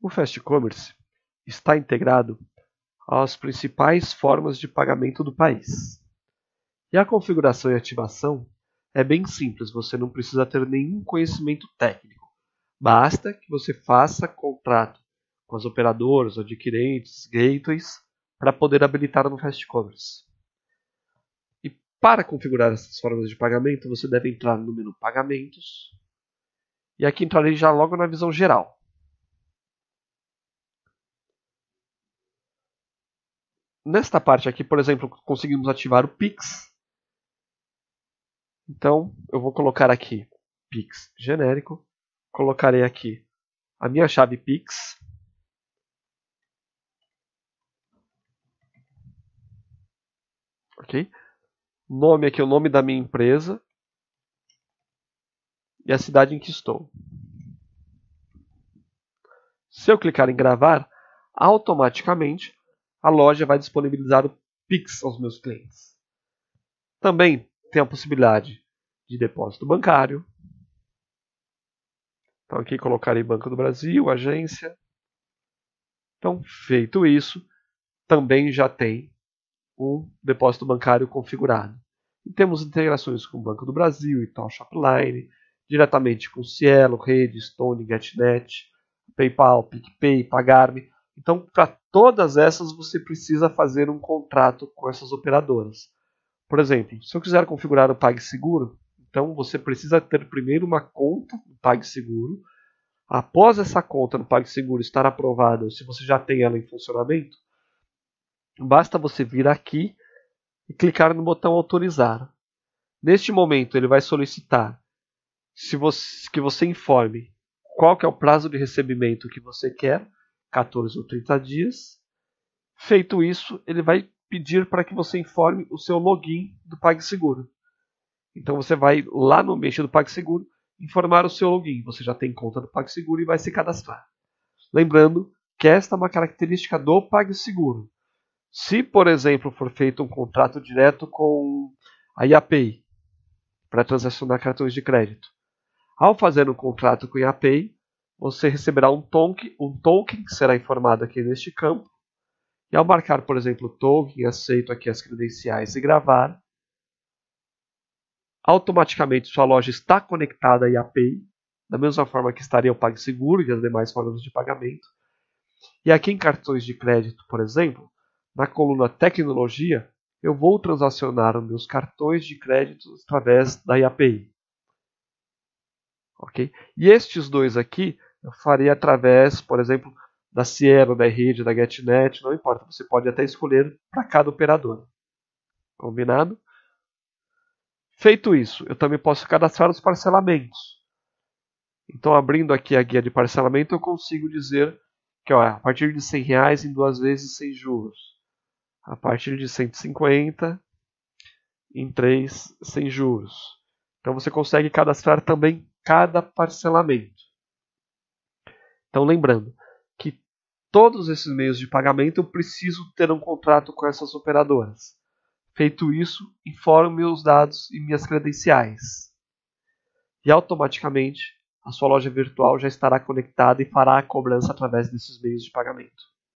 O Fast Commerce está integrado às principais formas de pagamento do país. E a configuração e ativação é bem simples, você não precisa ter nenhum conhecimento técnico. Basta que você faça contrato com as operadoras, adquirentes, gateways, para poder habilitar no Fast Commerce. E para configurar essas formas de pagamento, você deve entrar no menu Pagamentos. E aqui entrarei já logo na visão geral. nesta parte aqui, por exemplo, conseguimos ativar o Pix. Então, eu vou colocar aqui Pix genérico. Colocarei aqui a minha chave Pix. Ok? Nome aqui, o nome da minha empresa. E a cidade em que estou. Se eu clicar em gravar, automaticamente a loja vai disponibilizar o Pix aos meus clientes. Também tem a possibilidade de depósito bancário. Então aqui colocarei Banco do Brasil, agência. Então, feito isso, também já tem o depósito bancário configurado. E temos integrações com o Banco do Brasil, Itaú Shopline, diretamente com Cielo, Rede, Stone, GetNet, PayPal, PicPay, Pagarme. Então, para todas essas, você precisa fazer um contrato com essas operadoras. Por exemplo, se eu quiser configurar o PagSeguro, então você precisa ter primeiro uma conta no PagSeguro. Após essa conta no PagSeguro estar aprovada, ou se você já tem ela em funcionamento, basta você vir aqui e clicar no botão autorizar. Neste momento, ele vai solicitar você, que você informe qual que é o prazo de recebimento que você quer 14 ou 30 dias. Feito isso, ele vai pedir para que você informe o seu login do PagSeguro. Então você vai lá no mês do PagSeguro informar o seu login. Você já tem conta do PagSeguro e vai se cadastrar. Lembrando que esta é uma característica do PagSeguro. Se, por exemplo, for feito um contrato direto com a IAPI para transacionar cartões de crédito, ao fazer um contrato com a IAPI, você receberá um token, um token que será informado aqui neste campo. E ao marcar, por exemplo, token, aceito aqui as credenciais e gravar, automaticamente sua loja está conectada à API, da mesma forma que estaria o PagSeguro e as demais formas de pagamento. E aqui em cartões de crédito, por exemplo, na coluna Tecnologia, eu vou transacionar meus cartões de crédito através da API. Okay? E estes dois aqui eu faria através, por exemplo, da Cielo, da Rede, da GetNet, não importa. Você pode até escolher para cada operador. Combinado? Feito isso, eu também posso cadastrar os parcelamentos. Então, abrindo aqui a guia de parcelamento, eu consigo dizer que ó, a partir de 100 reais em duas vezes sem juros. A partir de 150 em três sem juros. Então, você consegue cadastrar também cada parcelamento. Então, lembrando que todos esses meios de pagamento eu preciso ter um contrato com essas operadoras. Feito isso, informe meus dados e minhas credenciais. E automaticamente a sua loja virtual já estará conectada e fará a cobrança através desses meios de pagamento.